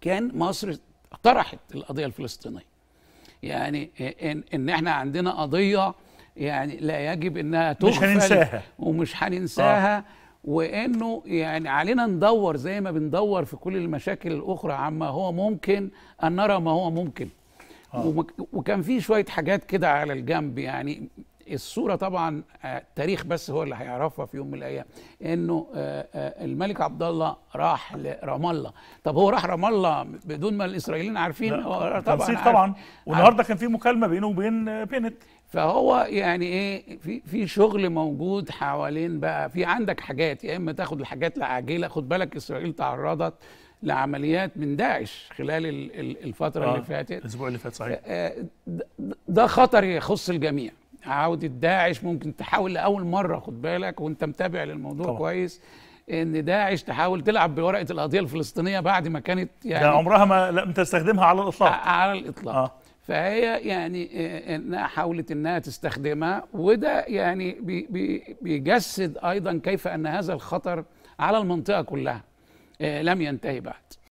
كان مصر طرحت القضيه الفلسطينيه يعني ان, إن احنا عندنا قضيه يعني لا يجب انها تغفل مش هننساها ومش هننساها آه. وانه يعني علينا ندور زي ما بندور في كل المشاكل الاخرى عما هو ممكن ان نرى ما هو ممكن آه. وكان في شويه حاجات كده على الجنب يعني الصورة طبعا التاريخ آه، بس هو اللي هيعرفها في يوم من الأيام إنه آه، آه، الملك عبد الله راح لرام الله طب هو راح رام الله بدون ما الإسرائيليين عارفين طبعا عارف طبعا. والنهارده كان في مكالمة بينه وبين بينت فهو يعني ايه في في شغل موجود حوالين بقى في عندك حاجات يا اما تاخد الحاجات العاجله خد بالك اسرائيل تعرضت لعمليات من داعش خلال الفتره آه اللي فاتت الاسبوع اللي فات صحيح ده خطر يخص الجميع عوده داعش ممكن تحاول لاول مره خد بالك وانت متابع للموضوع طبعا. كويس ان داعش تحاول تلعب بورقه القضيه الفلسطينيه بعد ما كانت يعني ده عمرها ما لم تستخدمها على الاطلاق على الاطلاق آه. فهي يعني انها حاولت انها تستخدمها وده يعني بيجسد ايضا كيف ان هذا الخطر على المنطقه كلها لم ينتهي بعد